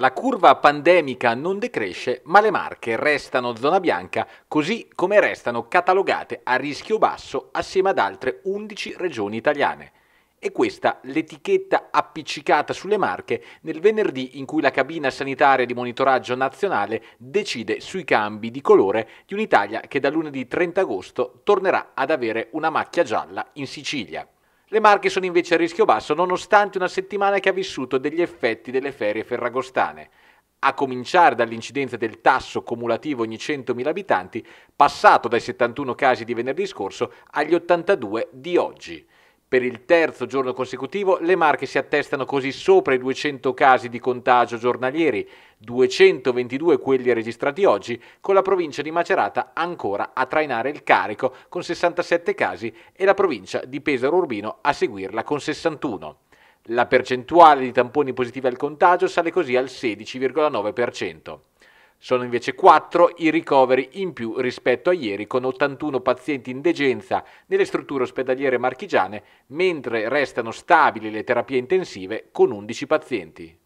La curva pandemica non decresce, ma le marche restano zona bianca, così come restano catalogate a rischio basso assieme ad altre 11 regioni italiane. E questa l'etichetta appiccicata sulle marche nel venerdì in cui la cabina sanitaria di monitoraggio nazionale decide sui cambi di colore di un'Italia che da lunedì 30 agosto tornerà ad avere una macchia gialla in Sicilia. Le Marche sono invece a rischio basso nonostante una settimana che ha vissuto degli effetti delle ferie ferragostane, a cominciare dall'incidenza del tasso cumulativo ogni 100.000 abitanti, passato dai 71 casi di venerdì scorso agli 82 di oggi. Per il terzo giorno consecutivo le Marche si attestano così sopra i 200 casi di contagio giornalieri, 222 quelli registrati oggi, con la provincia di Macerata ancora a trainare il carico con 67 casi e la provincia di Pesaro Urbino a seguirla con 61. La percentuale di tamponi positivi al contagio sale così al 16,9%. Sono invece 4 i ricoveri in più rispetto a ieri, con 81 pazienti in degenza nelle strutture ospedaliere marchigiane, mentre restano stabili le terapie intensive con 11 pazienti.